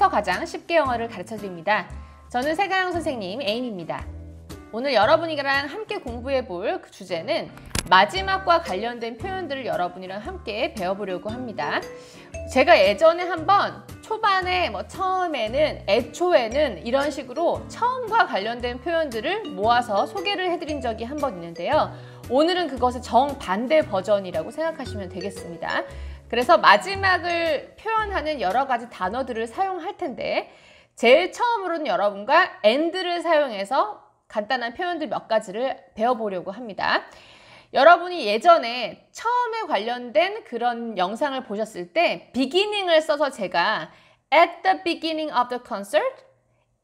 세서 가장 쉽게 영어를 가르쳐 드립니다. 저는 세가영 선생님 에임입니다. 오늘 여러분이랑 함께 공부해 볼 그 주제는 마지막과 관련된 표현들을 여러분이랑 함께 배워보려고 합니다. 제가 예전에 한번 초반에 뭐 처음에는 애초에는 이런 식으로 처음과 관련된 표현들을 모아서 소개를 해드린 적이 한번 있는데요. 오늘은 그것의 정반대 버전이라고 생각하시면 되겠습니다. 그래서 마지막을 표현하는 여러 가지 단어들을 사용할 텐데 제일 처음으로는 여러분과 and를 사용해서 간단한 표현들 몇 가지를 배워보려고 합니다. 여러분이 예전에 처음에 관련된 그런 영상을 보셨을 때 beginning을 써서 제가 at the beginning of the concert,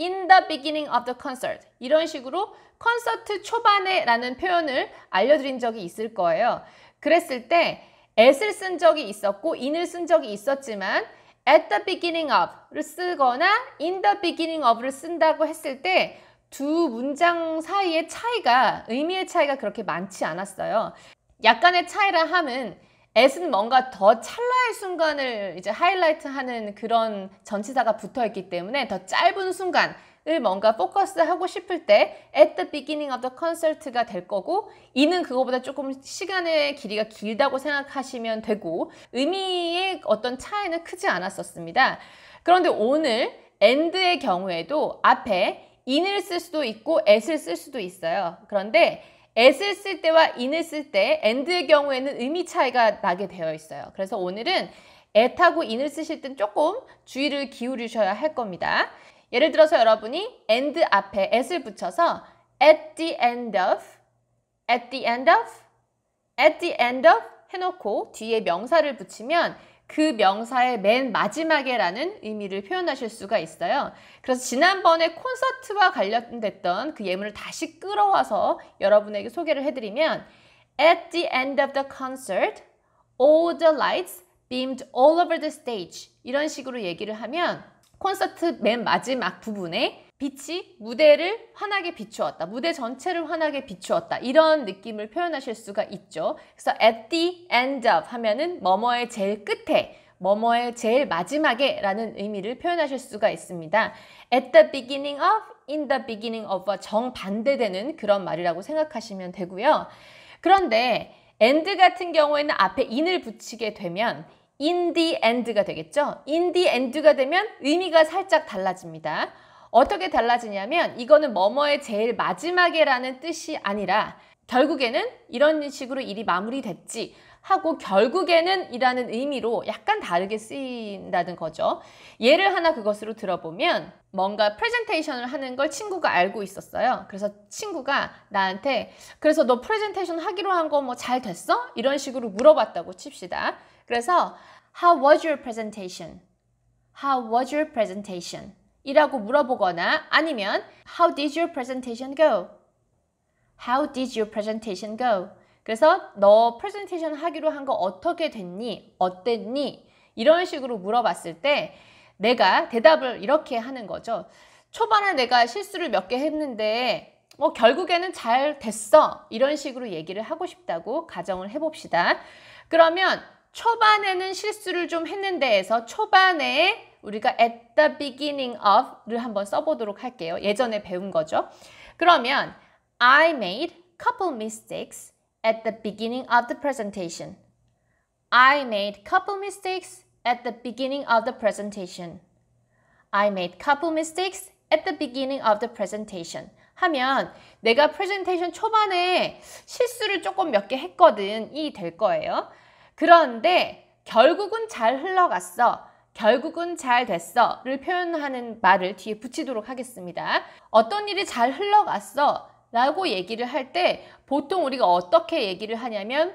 in the beginning of the concert 이런 식으로 콘서트 초반에 라는 표현을 알려드린 적이 있을 거예요. 그랬을 때 at을 쓴 적이 있었고 in을 쓴 적이 있었지만 at the beginning of를 쓰거나 in the beginning of를 쓴다고 했을 때 두 문장 사이의 차이가 의미의 차이가 그렇게 많지 않았어요. 약간의 차이라 함은 at은 뭔가 더 찰나의 순간을 이제 하이라이트하는 그런 전치사가 붙어 있기 때문에 더 짧은 순간 을 뭔가 포커스하고 싶을 때 at the beginning of the concert가 될 거고 이는 그거보다 조금 시간의 길이가 길다고 생각하시면 되고 의미의 어떤 차이는 크지 않았었습니다. 그런데 오늘 and의 경우에도 앞에 in을 쓸 수도 있고 at을 쓸 수도 있어요. 그런데 at을 쓸 때와 in을 쓸때 and의 경우에는 의미 차이가 나게 되어 있어요. 그래서 오늘은 at하고 in을 쓰실 땐 조금 주의를 기울이셔야 할 겁니다. 예를 들어서 여러분이 end 앞에 at을 붙여서 at the end of, at the end of, at the end of 해놓고 뒤에 명사를 붙이면 그 명사의 맨 마지막에라는 의미를 표현하실 수가 있어요. 그래서 지난번에 콘서트와 관련됐던 그 예문을 다시 끌어와서 여러분에게 소개를 해드리면 At the end of the concert, all the lights beamed all over the stage 이런 식으로 얘기를 하면 콘서트 맨 마지막 부분에 빛이 무대를 환하게 비추었다. 무대 전체를 환하게 비추었다. 이런 느낌을 표현하실 수가 있죠. 그래서 at the end of 하면은 뭐뭐의 제일 끝에 뭐뭐의 제일 마지막에 라는 의미를 표현하실 수가 있습니다. at the beginning of, in the beginning of와 정반대되는 그런 말이라고 생각하시면 되고요. 그런데 end 같은 경우에는 앞에 in을 붙이게 되면 in the end가 되겠죠? in the end가 되면 의미가 살짝 달라집니다. 어떻게 달라지냐면 이거는 뭐뭐의 제일 마지막에라는 뜻이 아니라 결국에는 이런 식으로 일이 마무리됐지 하고 결국에는 이라는 의미로 약간 다르게 쓰인다는 거죠. 예를 하나 그것으로 들어보면 뭔가 프레젠테이션을 하는 걸 친구가 알고 있었어요. 그래서 친구가 나한테 그래서 너 프레젠테이션 하기로 한 거 뭐 잘 됐어? 이런 식으로 물어봤다고 칩시다. 그래서 How was your presentation? How was your presentation? 이라고 물어보거나 아니면 How did your presentation go? How did your presentation go? 그래서 너 presentation 하기로 한 거 어떻게 됐니? 어땠니? 이런 식으로 물어봤을 때 내가 대답을 이렇게 하는 거죠. 초반에 내가 실수를 몇 개 했는데 뭐 결국에는 잘 됐어. 이런 식으로 얘기를 하고 싶다고 가정을 해봅시다. 그러면 초반에는 실수를 좀 했는데에서 초반에 우리가 at the beginning of를 한번 써보도록 할게요. 예전에 배운 거죠. 그러면 I made couple mistakes at the beginning of the presentation. I made couple mistakes at the beginning of the presentation. I made couple mistakes at the beginning of the presentation. 하면 내가 프레젠테이션 초반에 실수를 조금 몇 개 했거든. 이 될 거예요. 그런데 결국은 잘 흘러갔어. 결국은 잘 됐어 를 표현하는 말을 뒤에 붙이도록 하겠습니다. 어떤 일이 잘 흘러갔어 라고 얘기를 할 때 보통 우리가 어떻게 얘기를 하냐면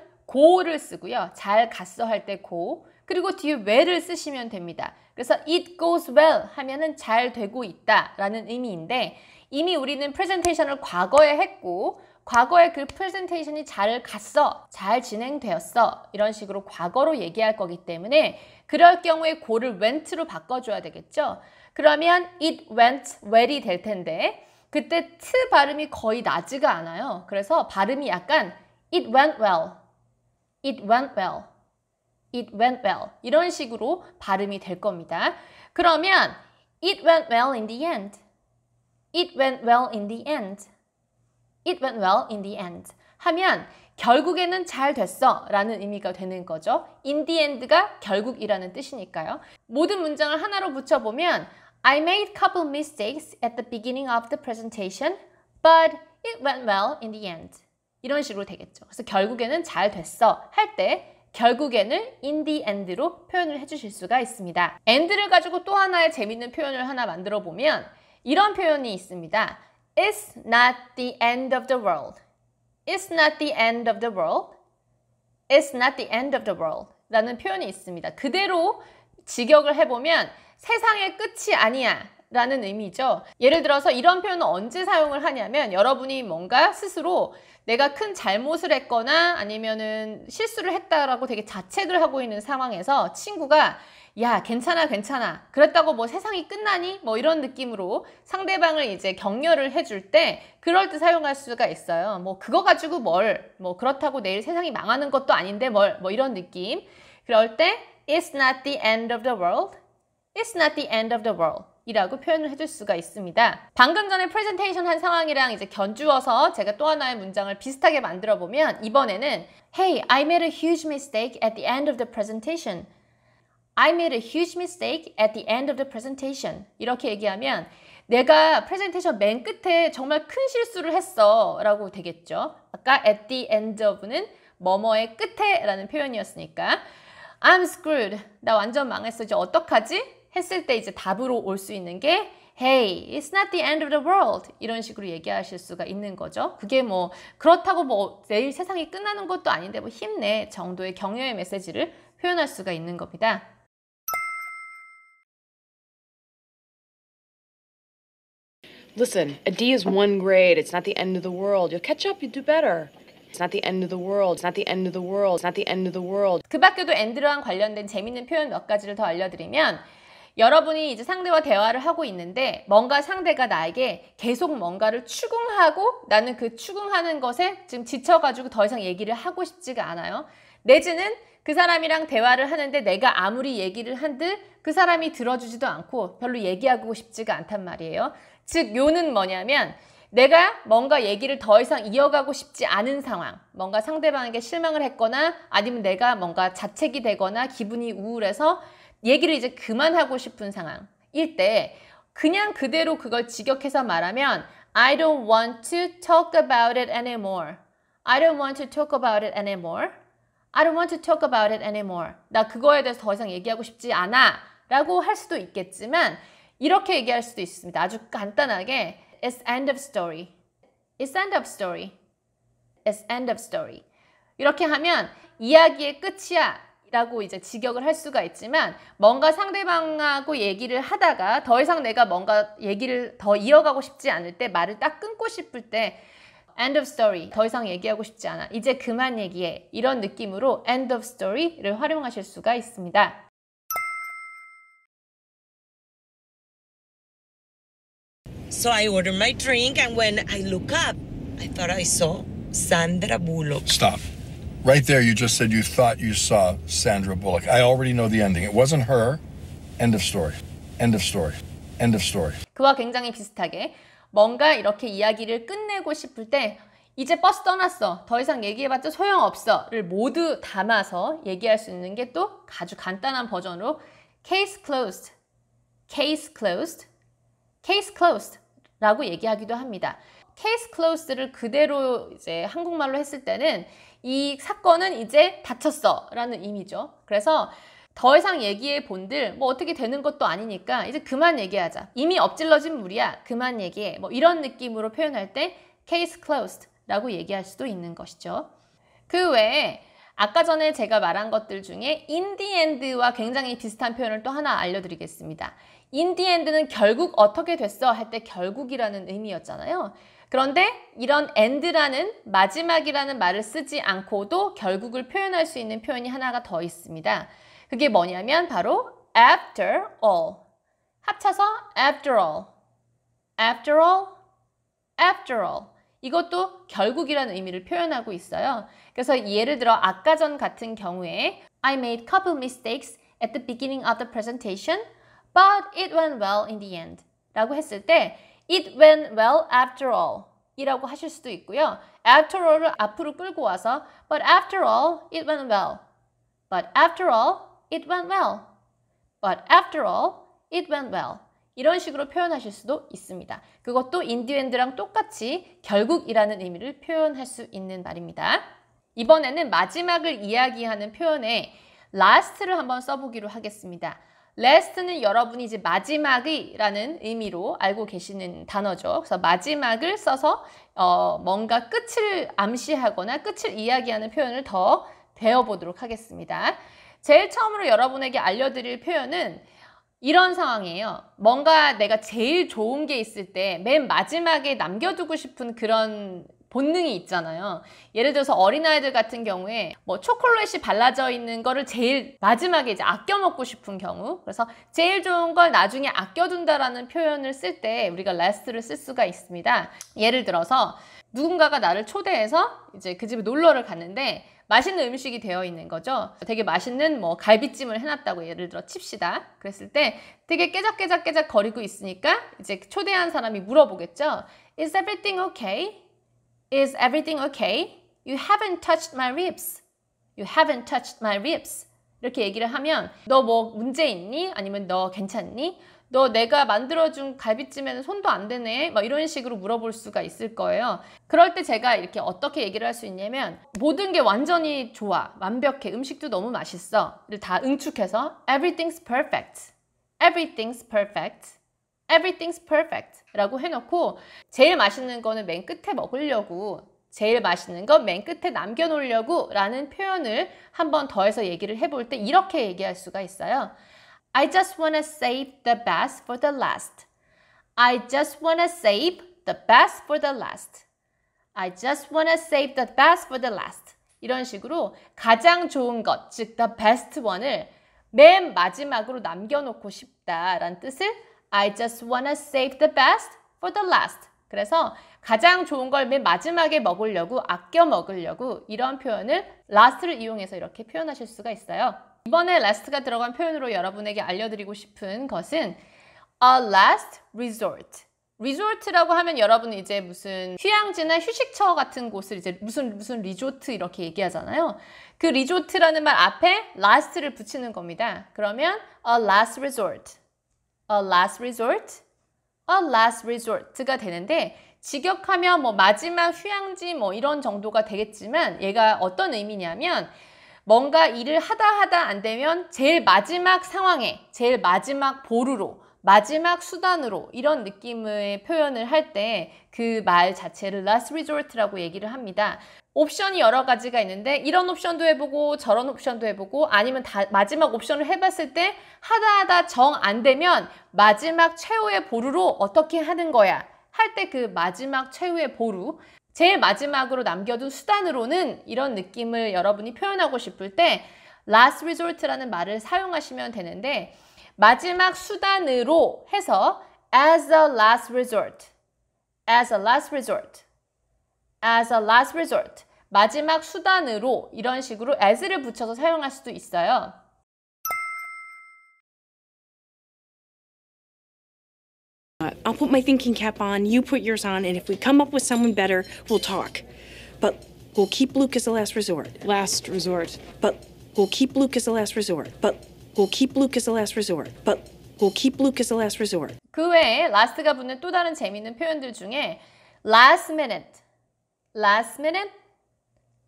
고를 쓰고요. 잘 갔어 할 때 고. 그리고 뒤에 well을 쓰시면 됩니다. 그래서 it goes well 하면은 잘 되고 있다 라는 의미인데 이미 우리는 프레젠테이션을 과거에 했고 과거의 그 프레젠테이션이 잘 갔어, 잘 진행되었어 이런 식으로 과거로 얘기할 거기 때문에 그럴 경우에 고를 went로 바꿔줘야 되겠죠. 그러면 it went well이 될 텐데 그때 t 발음이 거의 나지가 않아요. 그래서 발음이 약간 it went well, it went well, it went well 이런 식으로 발음이 될 겁니다. 그러면 it went well in the end, it went well in the end It went well in the end. 하면 결국에는 잘 됐어 라는 의미가 되는 거죠. in the end가 결국이라는 뜻이니까요. 모든 문장을 하나로 붙여보면 I made couple mistakes at the beginning of the presentation, but it went well in the end. 이런 식으로 되겠죠. 그래서 결국에는 잘 됐어 할 때 결국에는 in the end로 표현을 해주실 수가 있습니다. end를 가지고 또 하나의 재밌는 표현을 하나 만들어 보면 이런 표현이 있습니다. It's not the end of the world. It's not the end of the world. It's not the end of the world. 라는 표현이 있습니다. 그대로 직역을 해보면 세상의 끝이 아니야 라는 의미죠. 예를 들어서 이런 표현은 언제 사용을 하냐면 여러분이 뭔가 스스로 내가 큰 잘못을 했거나 아니면은 실수를 했다라고 되게 자책을 하고 있는 상황에서 친구가 야 괜찮아 괜찮아 그랬다고 뭐 세상이 끝나니 뭐 이런 느낌으로 상대방을 이제 격려를 해줄 때 그럴 때 사용할 수가 있어요 뭐 그거 가지고 뭘 뭐 그렇다고 내일 세상이 망하는 것도 아닌데 뭘 뭐 이런 느낌 그럴 때 It's not the end of the world It's not the end of the world 이라고 표현을 해줄 수가 있습니다. 방금 전에 프레젠테이션 한 상황이랑 이제 견주어서 제가 또 하나의 문장을 비슷하게 만들어 보면 이번에는 Hey, I made a huge mistake at the end of the presentation. I made a huge mistake at the end of the presentation. 이렇게 얘기하면 내가 프레젠테이션 맨 끝에 정말 큰 실수를 했어 라고 되겠죠. 아까 at the end of는 뭐뭐의 끝에 라는 표현이었으니까 I'm screwed. 나 완전 망했어. 이제 어떡하지? 했을 때 이제 답으로 올 수 있는 게 Hey, it's not the end of the world. 이런 식으로 얘기하실 수가 있는 거죠. 그게 뭐 그렇다고 뭐 내일 세상이 끝나는 것도 아닌데 뭐 힘내 정도의 격려의 메시지를 표현할 수가 있는 겁니다. Listen, a D is one grade. It's not the end of the world. You'll catch up. You'll do better. It's not the end of the world. It's not the end of the world. It's not the end of the world. 그 밖에도 end랑 관련된 재밌는 표현 몇 가지를 더 알려드리면 여러분이 이제 상대와 대화를 하고 있는데 뭔가 상대가 나에게 계속 뭔가를 추궁하고 나는 그 추궁하는 것에 지금 지쳐가지고 더 이상 얘기를 하고 싶지가 않아요. 내지는 그 사람이랑 대화를 하는데 내가 아무리 얘기를 한들 그 사람이 들어주지도 않고 별로 얘기하고 싶지가 않단 말이에요. 즉, 요는 뭐냐면 내가 뭔가 얘기를 더 이상 이어가고 싶지 않은 상황, 뭔가 상대방에게 실망을 했거나 아니면 내가 뭔가 자책이 되거나 기분이 우울해서 얘기를 이제 그만하고 싶은 상황일 때 그냥 그대로 그걸 직역해서 말하면 I don't want to talk about it anymore. I don't want to talk about it anymore. I don't want to talk about it anymore. 나 그거에 대해서 더 이상 얘기하고 싶지 않아. 라고 할 수도 있겠지만 이렇게 얘기할 수도 있습니다. 아주 간단하게 It's end of story. It's end of story. It's end of story. 이렇게 하면 이야기의 끝이야 라고 이제 직역을 할 수가 있지만 뭔가 상대방하고 얘기를 하다가 더 이상 내가 뭔가 얘기를 더 이어가고 싶지 않을 때 말을 딱 끊고 싶을 때 end of story 더 이상 얘기하고 싶지 않아 이제 그만 얘기해 이런 느낌으로 end of story를 활용하실 수가 있습니다 So I ordered my drink and when I look up I thought I saw Sandra Bullock Stop Right there, you just said you thought you saw Sandra Bullock. I already know the ending. It wasn't her. End of story. End of story. End of story. 그와 굉장히 비슷하게 뭔가 이렇게 이야기를 끝내고 싶을 때 이제 버스 떠났어. 더 이상 얘기해봤자 소용없어.를 모두 담아서 얘기할 수 있는 게 또 아주 간단한 버전으로 case closed, case closed, case closed 라고 얘기하기도 합니다. case closed를 그대로 이제 한국말로 했을 때는 이 사건은 이제 닫혔어 라는 의미죠. 그래서 더 이상 얘기해 본들 뭐 어떻게 되는 것도 아니니까 이제 그만 얘기하자. 이미 엎질러진 물이야. 그만 얘기해. 뭐 이런 느낌으로 표현할 때 case closed 라고 얘기할 수도 있는 것이죠. 그 외에 아까 전에 제가 말한 것들 중에 인디엔드와 굉장히 비슷한 표현을 또 하나 알려드리겠습니다. 인디엔드는 결국 어떻게 됐어 할 때 결국이라는 의미였잖아요. 그런데 이런 end라는 마지막이라는 말을 쓰지 않고도 결국을 표현할 수 있는 표현이 하나가 더 있습니다. 그게 뭐냐면 바로 after all. 합쳐서 after all. after all. after all. 이것도 결국이라는 의미를 표현하고 있어요. 그래서 예를 들어 아까 전 같은 경우에 I made couple mistakes at the beginning of the presentation, but it went well in the end. 라고 했을 때 It went well after all. 이라고 하실 수도 있고요. after all을 앞으로 끌고 와서 but after all it went well. but after all it went well. but after all it went well. 이런 식으로 표현하실 수도 있습니다. 그것도 인디엔드랑 똑같이 결국이라는 의미를 표현할 수 있는 말입니다. 이번에는 마지막을 이야기하는 표현에 last를 한번 써보기로 하겠습니다. last는 여러분이 이제 마지막이라는 의미로 알고 계시는 단어죠. 그래서 마지막을 써서 어, 뭔가 끝을 암시하거나 끝을 이야기하는 표현을 더 배워보도록 하겠습니다. 제일 처음으로 여러분에게 알려드릴 표현은 이런 상황이에요. 뭔가 내가 제일 좋은 게 있을 때 맨 마지막에 남겨두고 싶은 그런 본능이 있잖아요. 예를 들어서 어린아이들 같은 경우에 뭐 초콜릿이 발라져 있는 거를 제일 마지막에 이제 아껴 먹고 싶은 경우 그래서 제일 좋은 걸 나중에 아껴둔다라는 표현을 쓸 때 우리가 last를 쓸 수가 있습니다. 예를 들어서 누군가가 나를 초대해서 이제 그 집에 놀러를 갔는데 맛있는 음식이 되어 있는 거죠. 되게 맛있는 뭐 갈비찜을 해놨다고 예를 들어 칩시다. 그랬을 때 되게 깨작깨작깨작 거리고 있으니까 이제 초대한 사람이 물어보겠죠. Is everything okay? Is everything okay? You haven't touched my ribs. You haven't touched my ribs. 이렇게 얘기를 하면 너 뭐 문제 있니? 아니면 너 괜찮니? 너 내가 만들어준 갈비찜에는 손도 안되네뭐 이런 식으로 물어볼 수가 있을 거예요. 그럴 때 제가 이렇게 어떻게 얘기를 할 수 있냐면 모든 게 완전히 좋아, 완벽해, 음식도 너무 맛있어. 를다 응축해서 everything's perfect. everything's perfect. everything's perfect 라고 해놓고 제일 맛있는 거는 맨 끝에 먹으려고 제일 맛있는 건맨 끝에 남겨놓으려고 라는 표현을 한번 더해서 얘기를 해볼 때 이렇게 얘기할 수가 있어요. I just wanna save the best for the last. I just wanna save the best for the last. I just wanna save the best for the last. 이런 식으로 가장 좋은 것, 즉 the best one을 맨 마지막으로 남겨놓고 싶다라는 뜻을 I just wanna save the best for the last. 그래서 가장 좋은 걸 맨 마지막에 먹으려고 아껴 먹으려고 이런 표현을 last를 이용해서 이렇게 표현하실 수가 있어요. 이번에 last가 들어간 표현으로 여러분에게 알려드리고 싶은 것은 a last resort. r e s 리조 t 라고 하면 여러분 이제 무슨 휴양지나 휴식처 같은 곳을 이제 무슨 무슨 리조트 이렇게 얘기하잖아요. 그 리조트라는 말 앞에 last를 붙이는 겁니다. 그러면 a last resort. a last resort, a last resort가 되는데 직역하면 뭐 마지막 휴양지 뭐 이런 정도가 되겠지만 얘가 어떤 의미냐면 뭔가 일을 하다 하다 안 되면 제일 마지막 상황에 제일 마지막 보루로 마지막 수단으로 이런 느낌의 표현을 할 때 그 말 자체를 last resort라고 얘기를 합니다. 옵션이 여러 가지가 있는데 이런 옵션도 해보고 저런 옵션도 해보고 아니면 다 마지막 옵션을 해봤을 때 하다 하다 정 안 되면 마지막 최후의 보루로 어떻게 하는 거야 할 때 그 마지막 최후의 보루 제일 마지막으로 남겨둔 수단으로는 이런 느낌을 여러분이 표현하고 싶을 때 last resort라는 말을 사용하시면 되는데 마지막 수단으로 해서 as a last resort as a last resort as a last resort, 마지막 수단으로 이런 식으로 as를 붙여서 사용할 수도 있어요. Uh, I'll put my thinking cap on, you put yours on, and if we come up with someone better, we'll talk. But we'll keep Luke as a last resort. Last resort. But we'll keep Luke as a last resort. But we'll keep Luke as a last resort. But we'll keep Luke as a last resort. 그 외에 last가 붙는 또 다른 재미있는 표현들 중에 last minute last minute,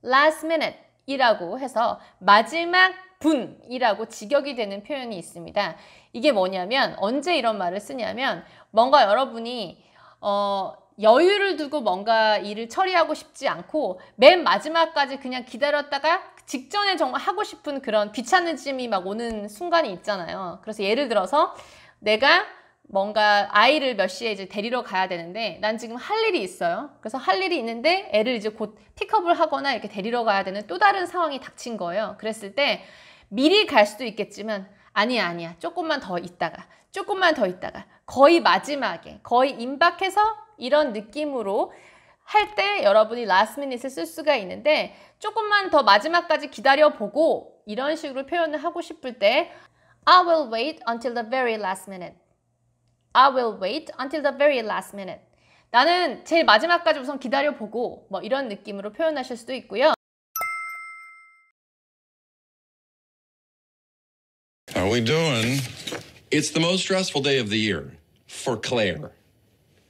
last minute 이라고 해서 마지막 분이라고 직역이 되는 표현이 있습니다. 이게 뭐냐면 언제 이런 말을 쓰냐면 뭔가 여러분이 어, 여유를 두고 뭔가 일을 처리하고 싶지 않고 맨 마지막까지 그냥 기다렸다가 직전에 정말 하고 싶은 그런 귀찮짐이막 오는 순간이 있잖아요. 그래서 예를 들어서 내가 뭔가 아이를 몇 시에 이제 데리러 가야 되는데 난 지금 할 일이 있어요. 그래서 할 일이 있는데 애를 이제 곧 픽업을 하거나 이렇게 데리러 가야 되는 또 다른 상황이 닥친 거예요. 그랬을 때 미리 갈 수도 있겠지만 아니야 아니야 조금만 더 있다가 조금만 더 있다가 거의 마지막에 거의 임박해서 이런 느낌으로 할 때 여러분이 라스미닛을 쓸 수가 있는데 조금만 더 마지막까지 기다려보고 이런 식으로 표현을 하고 싶을 때 I will wait until the very last minute I will wait until the very last minute. 나는 제일 마지막까지 우선 기다려보고 뭐 이런 느낌으로 표현하실 수도 있고요. How we doing? It's the most stressful day of the year for Claire.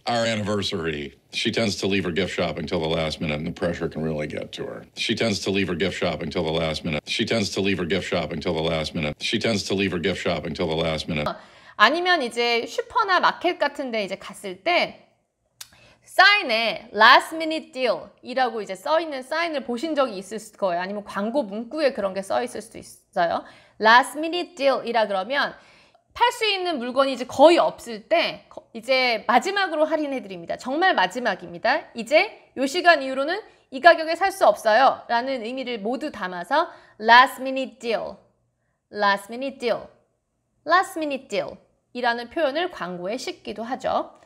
Our anniversary. She tends to leave her gift shopping till the last minute, and the pressure can really get to her. She tends to leave her gift shopping till the last minute. She tends to leave her gift shopping till the last minute. She tends to leave her gift shopping till the last minute. 아니면 이제 슈퍼나 마켓 같은 데 이제 갔을 때 사인에 last minute deal 이라고 이제 써 있는 사인을 보신 적이 있을 거예요. 아니면 광고 문구에 그런 게 써 있을 수도 있어요. last minute deal 이라 그러면 팔 수 있는 물건이 이제 거의 없을 때 이제 마지막으로 할인해 드립니다. 정말 마지막입니다. 이제 요 시간 이후로는 이 가격에 살 수 없어요. 라는 의미를 모두 담아서 last minute deal last minute deal last minute deal 이라는 표현을 광고에 싣기도 하죠.